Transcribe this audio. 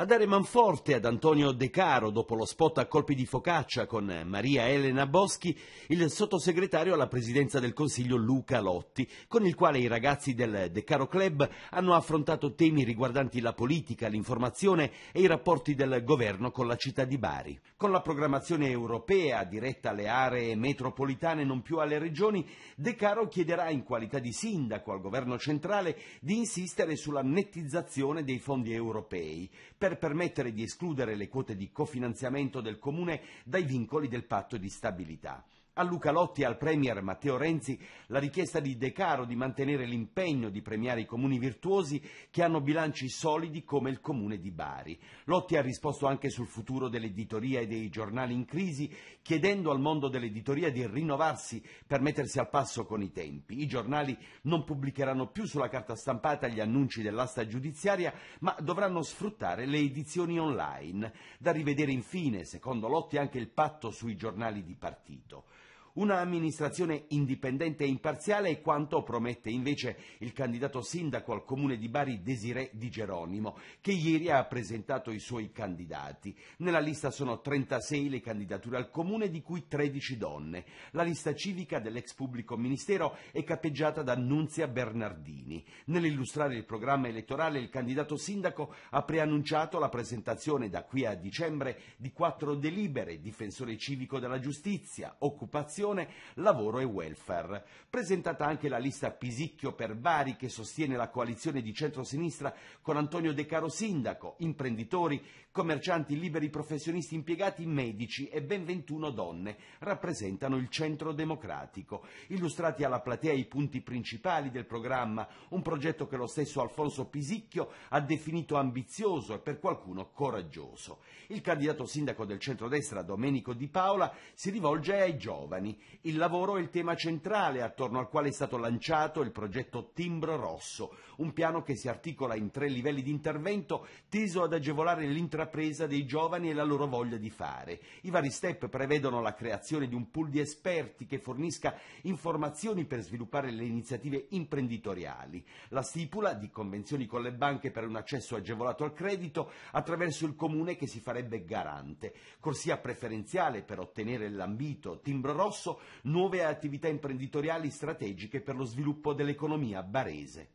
A dare manforte ad Antonio De Caro dopo lo spot a colpi di focaccia con Maria Elena Boschi, il sottosegretario alla presidenza del Consiglio Luca Lotti, con il quale i ragazzi del De Caro Club hanno affrontato temi riguardanti la politica, l'informazione e i rapporti del governo con la città di Bari. Con la programmazione europea diretta alle aree metropolitane non più alle regioni, De Caro chiederà in qualità di sindaco al governo centrale di insistere sulla nettizzazione dei fondi europei per per permettere di escludere le quote di cofinanziamento del Comune dai vincoli del patto di stabilità. A Luca Lotti e al Premier Matteo Renzi la richiesta di De Caro di mantenere l'impegno di premiare i comuni virtuosi che hanno bilanci solidi come il comune di Bari. Lotti ha risposto anche sul futuro dell'editoria e dei giornali in crisi, chiedendo al mondo dell'editoria di rinnovarsi per mettersi al passo con i tempi. I giornali non pubblicheranno più sulla carta stampata gli annunci dell'asta giudiziaria, ma dovranno sfruttare le edizioni online. Da rivedere infine, secondo Lotti, anche il patto sui giornali di partito. Un'amministrazione indipendente e imparziale è quanto promette invece il candidato sindaco al comune di Bari Desiré Di Geronimo, che ieri ha presentato i suoi candidati. Nella lista sono 36 le candidature al comune, di cui 13 donne. La lista civica dell'ex pubblico ministero è capeggiata da Nunzia Bernardini. Nell'illustrare il programma elettorale il candidato sindaco ha preannunciato la presentazione da qui a dicembre di quattro delibere, difensore civico della giustizia, occupazione, occupazione, lavoro e welfare. Presentata anche la lista Pisicchio per Bari che sostiene la coalizione di centrosinistra con Antonio De Caro sindaco, imprenditori, commercianti, liberi professionisti impiegati, medici e ben 21 donne rappresentano il centro democratico. Illustrati alla platea i punti principali del programma, un progetto che lo stesso Alfonso Pisicchio ha definito ambizioso e per qualcuno coraggioso. Il candidato sindaco del centrodestra Domenico Di Paola si rivolge ai giovani anni, il lavoro è il tema centrale attorno al quale è stato lanciato il progetto Timbro Rosso, un piano che si articola in tre livelli di intervento teso ad agevolare l'intrapresa dei giovani e la loro voglia di fare. I vari step prevedono la creazione di un pool di esperti che fornisca informazioni per sviluppare le iniziative imprenditoriali, la stipula di convenzioni con le banche per un accesso agevolato al credito attraverso il comune che si farebbe garante, corsia preferenziale per ottenere l'ambito Timbro Rosso scosso nuove attività imprenditoriali strategiche per lo sviluppo dell'economia barese.